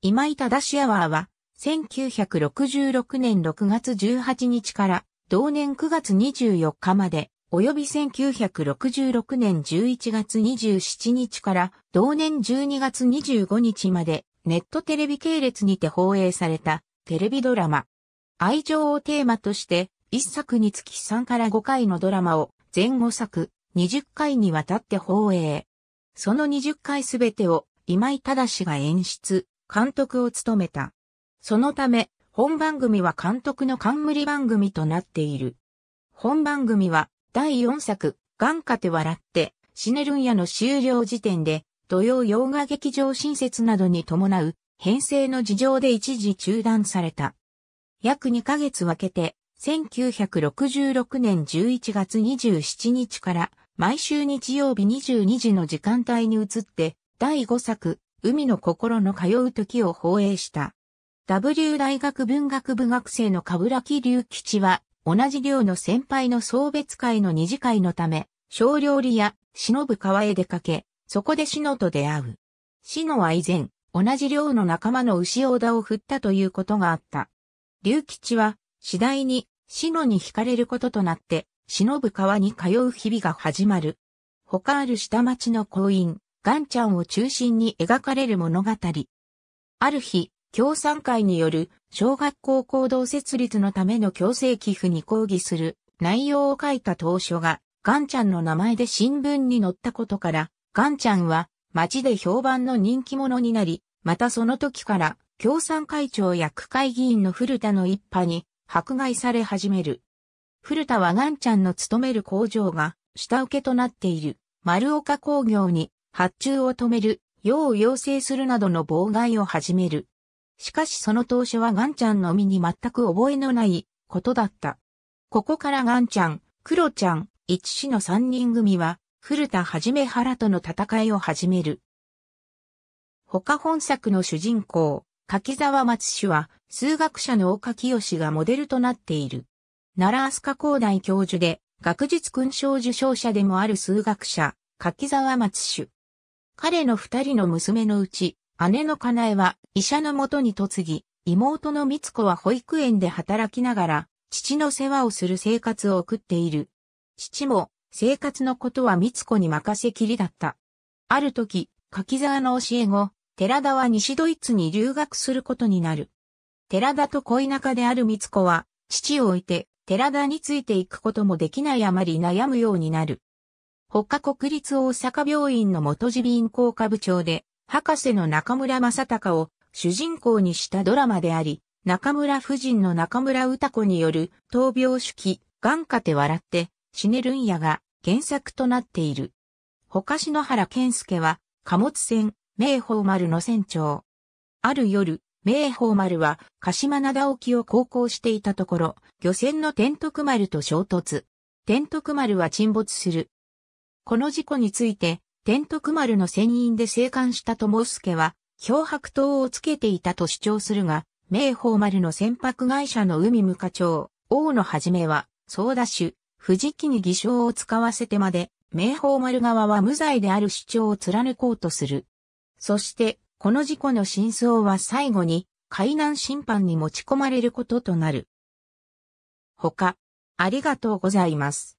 今井忠アワーは、1966年6月18日から同年9月24日まで、及び1966年11月27日から同年12月25日までネットテレビ系列にて放映されたテレビドラマ。愛情をテーマとして1作につき3から5回のドラマを前後作20回にわたって放映。その20回すべてを今井忠が演出、監督を務めた。そのため、本番組は監督の冠番組となっている。本番組は第4作、眼下で笑って、シネルンヤの終了時点で、土曜洋画劇場新設などに伴う編成の事情で一時中断された。約2ヶ月分けて、1966年11月27日から毎週日曜日22時の時間帯に移って、第5作、海の心の通う時を放映した。W 大学文学部学生の冠木隆吉は、同じ寮の先輩の送別会の二次会のため、小料理屋、忍ぶ川へ出かけ、そこで忍と出会う。忍は以前、同じ寮の仲間の牛尾田を振ったということがあった。隆吉は、次第に、忍に惹かれることとなって、忍ぶ川に通う日々が始まる。他ある下町の行員、ガンちゃんを中心に描かれる物語。ある日、共産会による小学校行動設立のための強制寄付に抗議する内容を書いた当初が、ガンちゃんの名前で新聞に載ったことから、ガンちゃんは街で評判の人気者になり、またその時から共産会長や区会議員の古田の一派に迫害され始める。古田はガンちゃんの勤める工場が下請けとなっている丸岡工業に発注を止める、用を要請するなどの妨害を始める。しかしその当初はガンちゃんの身に全く覚えのないことだった。ここからガンちゃん、クロちゃん、一氏の三人組は、古田はじめ原との戦いを始める。他本作の主人公、柿沢松氏は、数学者の岡清がモデルとなっている。奈良飛鳥工大教授で、学術勲章受章者でもある数学者、柿沢松氏。彼の二人の娘のうち、姉のカナエは医者のもとに嫁ぎ、妹の光子は保育園で働きながら、父の世話をする生活を送っている。父も、生活のことは光子に任せきりだった。ある時、柿沢の教え子、寺田は西ドイツに留学することになる。寺田と恋仲であるつ子は、父を置いて、寺田についていくこともできないあまり悩むようになる。北下国立大阪病院の元耳鼻咽喉科部長で、博士の中村正隆を主人公にしたドラマであり、中村夫人の中村歌子による闘病手記、眼下て笑って、死ねるんやが原作となっている。他篠原健介は、貨物船、明宝丸の船長。ある夜、明宝丸は鹿島灘沖を航行していたところ、漁船の天徳丸と衝突。天徳丸は沈没する。この事故について、天徳丸の船員で生還した友助は、漂白灯をつけていたと主張するが、明宝丸の船舶会社の海無課長、大野はじめは、総打手、藤木に偽証を使わせてまで、明宝丸側は無罪である主張を貫こうとする。そして、この事故の真相は最後に、海難審判に持ち込まれることとなる。他、ありがとうございます。